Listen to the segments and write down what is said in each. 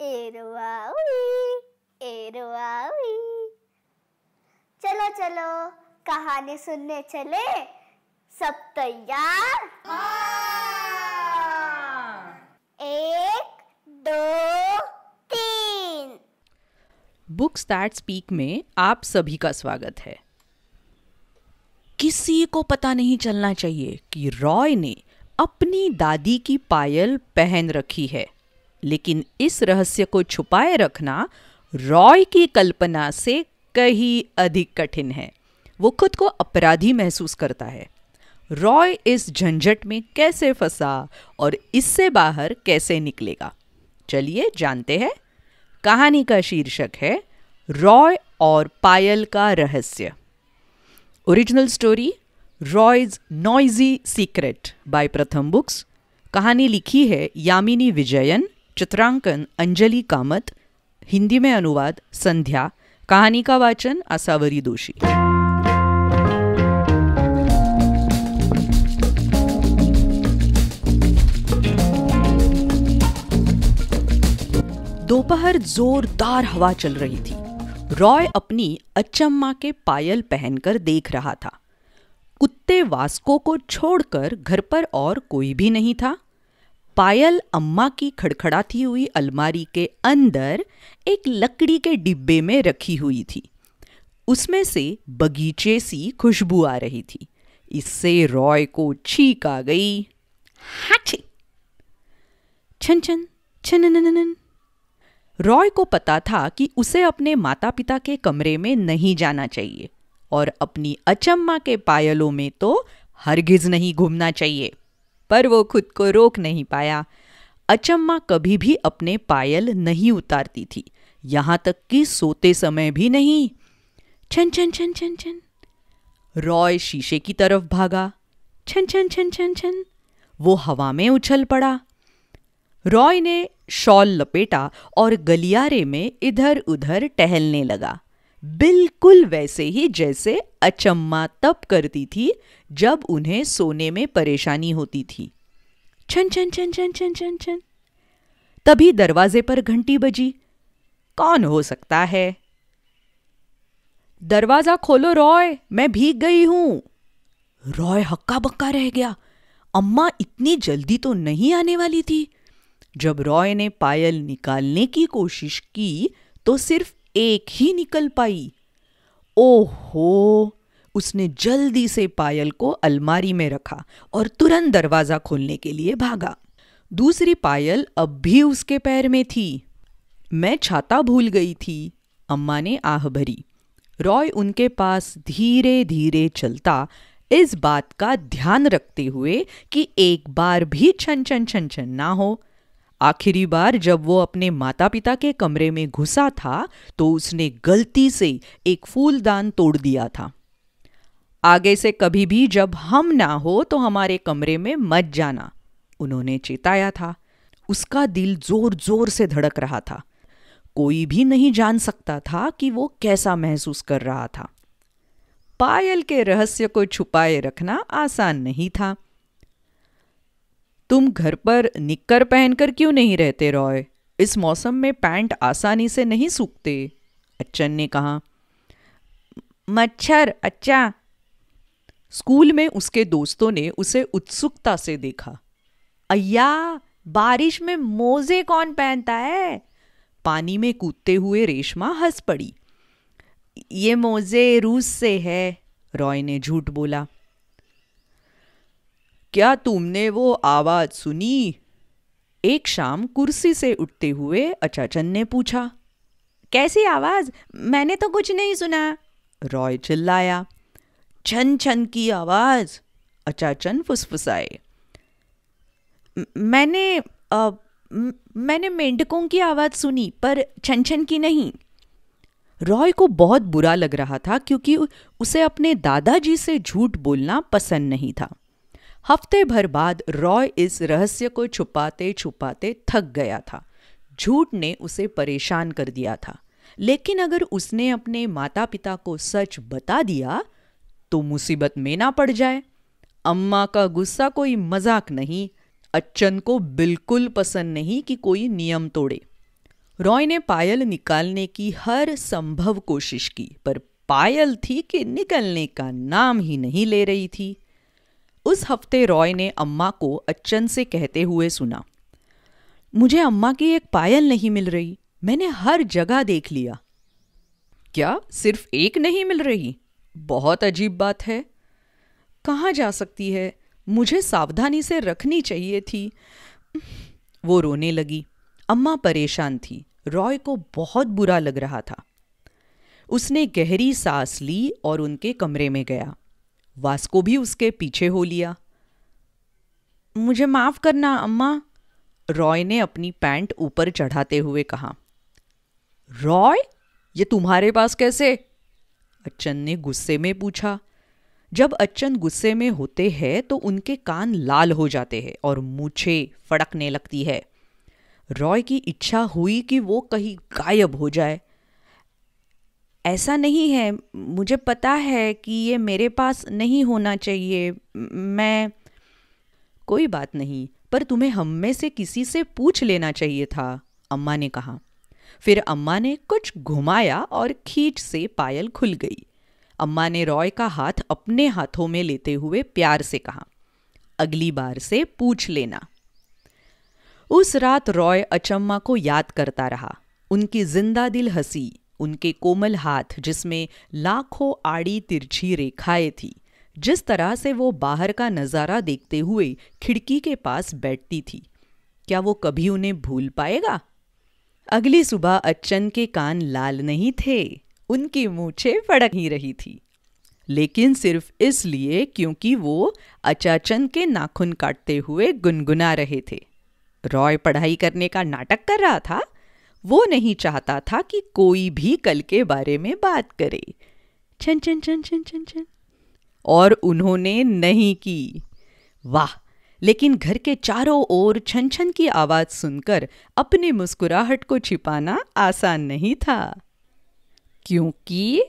एरुआ चलो चलो कहानी सुनने चले सब तैयार हाँ। एक दो तीन बुक्स दैट स्पीक में आप सभी का स्वागत है किसी को पता नहीं चलना चाहिए कि रॉय ने अपनी दादी की पायल पहन रखी है लेकिन इस रहस्य को छुपाए रखना रॉय की कल्पना से कहीं अधिक कठिन है वो खुद को अपराधी महसूस करता है रॉय इस झंझट में कैसे फंसा और इससे बाहर कैसे निकलेगा चलिए जानते हैं कहानी का शीर्षक है रॉय और पायल का रहस्य original story Roy's noisy secret by Pratham books कहानी लिखी है यामिनी विजयन चित्रांकन अंजलि कामत हिंदी में अनुवाद संध्या कहानी का वाचन असावरी दोषी दोपहर जोरदार हवा चल रही थी रॉय अपनी अचम्मा के पायल पहनकर देख रहा था कुत्ते वास्को को छोड़कर घर पर और कोई भी नहीं था पायल अम्मा की खड़खड़ाती हुई अलमारी के अंदर एक लकड़ी के डिब्बे में रखी हुई थी उसमें से बगीचे सी खुशबू आ रही थी इससे रॉय को छीक आ गई हाची छन छन छन रॉय को पता था कि उसे अपने माता पिता के कमरे में नहीं जाना चाहिए और अपनी अचम्मा के पायलों में तो हरगिज नहीं घूमना चाहिए पर वो खुद को रोक नहीं पाया अचम्मा कभी भी अपने पायल नहीं उतारती थी यहां तक कि सोते समय भी नहीं छन छन छन छन छन रॉय शीशे की तरफ भागा छन छन छन छन छन वो हवा में उछल पड़ा रॉय ने शॉल लपेटा और गलियारे में इधर उधर टहलने लगा बिल्कुल वैसे ही जैसे अचम्मा तप करती थी जब उन्हें सोने में परेशानी होती थी छन छन छन छन छन छन छन तभी दरवाजे पर घंटी बजी कौन हो सकता है दरवाजा खोलो रॉय मैं भीग गई हूं रॉय हक्का बक्का रह गया अम्मा इतनी जल्दी तो नहीं आने वाली थी जब रॉय ने पायल निकालने की कोशिश की तो सिर्फ एक ही निकल पाई ओहो उसने जल्दी से पायल को अलमारी में रखा और तुरंत दरवाज़ा खोलने के लिए भागा दूसरी पायल अब भी उसके पैर में थी मैं छाता भूल गई थी अम्मा ने आह भरी रॉय उनके पास धीरे धीरे चलता इस बात का ध्यान रखते हुए कि एक बार भी छन छन छन छन ना हो आखिरी बार जब वो अपने माता पिता के कमरे में घुसा था तो उसने गलती से एक फूलदान तोड़ दिया था आगे से कभी भी जब हम ना हो तो हमारे कमरे में मत जाना उन्होंने चेताया था उसका दिल जोर जोर से धड़क रहा था कोई भी नहीं जान सकता था कि वो कैसा महसूस कर रहा था पायल के रहस्य को छुपाए रखना आसान नहीं था तुम घर पर निक्कर पहनकर क्यों नहीं रहते रॉय इस मौसम में पैंट आसानी से नहीं सूखते अच्छन ने कहा मच्छर अच्छा स्कूल में उसके दोस्तों ने उसे उत्सुकता से देखा अय्या बारिश में मोजे कौन पहनता है पानी में कूदते हुए रेशमा हंस पड़ी ये मोजे रूस से है रॉय ने झूठ बोला क्या तुमने वो आवाज सुनी एक शाम कुर्सी से उठते हुए अचाचन ने पूछा कैसी आवाज मैंने तो कुछ नहीं सुना रॉय चिल्लाया छन छन की आवाज अचाचन फुसफुसाए मैंने आ, मैंने मेंढकों की आवाज सुनी पर छन छन की नहीं रॉय को बहुत बुरा लग रहा था क्योंकि उसे अपने दादाजी से झूठ बोलना पसंद नहीं था हफ्ते भर बाद रॉय इस रहस्य को छुपाते छुपाते थक गया था झूठ ने उसे परेशान कर दिया था लेकिन अगर उसने अपने माता पिता को सच बता दिया तो मुसीबत में ना पड़ जाए अम्मा का गुस्सा कोई मजाक नहीं अच्छन को बिल्कुल पसंद नहीं कि कोई नियम तोड़े रॉय ने पायल निकालने की हर संभव कोशिश की पर पायल थी कि निकलने का नाम ही नहीं ले रही थी उस हफ्ते रॉय ने अम्मा को अच्छन से कहते हुए सुना मुझे अम्मा की एक पायल नहीं मिल रही मैंने हर जगह देख लिया क्या सिर्फ एक नहीं मिल रही बहुत अजीब बात है कहाँ जा सकती है मुझे सावधानी से रखनी चाहिए थी वो रोने लगी अम्मा परेशान थी रॉय को बहुत बुरा लग रहा था उसने गहरी सांस ली और उनके कमरे में गया वास्को भी उसके पीछे हो लिया मुझे माफ़ करना अम्मा रॉय ने अपनी पैंट ऊपर चढ़ाते हुए कहा रॉय ये तुम्हारे पास कैसे अच्छन ने गुस्से में पूछा जब अच्छन गुस्से में होते हैं तो उनके कान लाल हो जाते हैं और मुझे फड़कने लगती है रॉय की इच्छा हुई कि वो कहीं गायब हो जाए ऐसा नहीं है मुझे पता है कि ये मेरे पास नहीं होना चाहिए मैं कोई बात नहीं पर तुम्हें हम में से किसी से पूछ लेना चाहिए था अम्मा ने कहा फिर अम्मा ने कुछ घुमाया और खींच से पायल खुल गई अम्मा ने रॉय का हाथ अपने हाथों में लेते हुए प्यार से कहा अगली बार से पूछ लेना उस रात रॉय अचम्मा को याद करता रहा उनकी जिंदा दिल हंसी उनके कोमल हाथ जिसमें लाखों आड़ी तिरछी रेखाएं थी जिस तरह से वो बाहर का नज़ारा देखते हुए खिड़की के पास बैठती थी क्या वो कभी उन्हें भूल पाएगा अगली सुबह अच्छन के कान लाल नहीं थे उनकी मूछे फड़क ही रही थी लेकिन सिर्फ इसलिए क्योंकि वो अचाचन के नाखून काटते हुए गुनगुना रहे थे रॉय पढ़ाई करने का नाटक कर रहा था वो नहीं चाहता था कि कोई भी कल के बारे में बात करे छन छन छन चन चन चन और उन्होंने नहीं की वाह लेकिन घर के चारों ओर छन छन की आवाज सुनकर अपनी मुस्कुराहट को छिपाना आसान नहीं था क्योंकि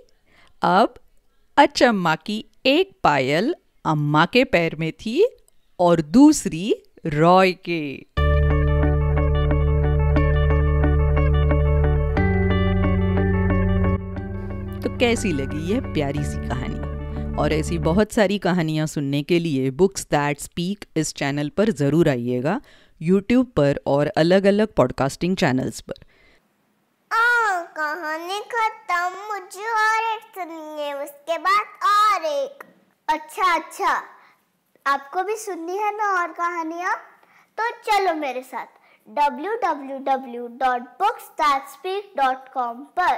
अब अचम्मा की एक पायल अम्मा के पैर में थी और दूसरी रॉय के तो कैसी लगी यह प्यारी सी कहानी और ऐसी बहुत सारी कहानियाँ सुनने के लिए बुक्स दैट स्पीक इस चैनल पर ज़रूर आइएगा यूट्यूब पर और अलग अलग पॉडकास्टिंग चैनल्स पर आ, हाँ, कहानी खत्म मुझे और एक सुननी है उसके बाद और एक अच्छा अच्छा आपको भी सुननी है ना और कहानियाँ तो चलो मेरे साथ www.bookstatspeak.com पर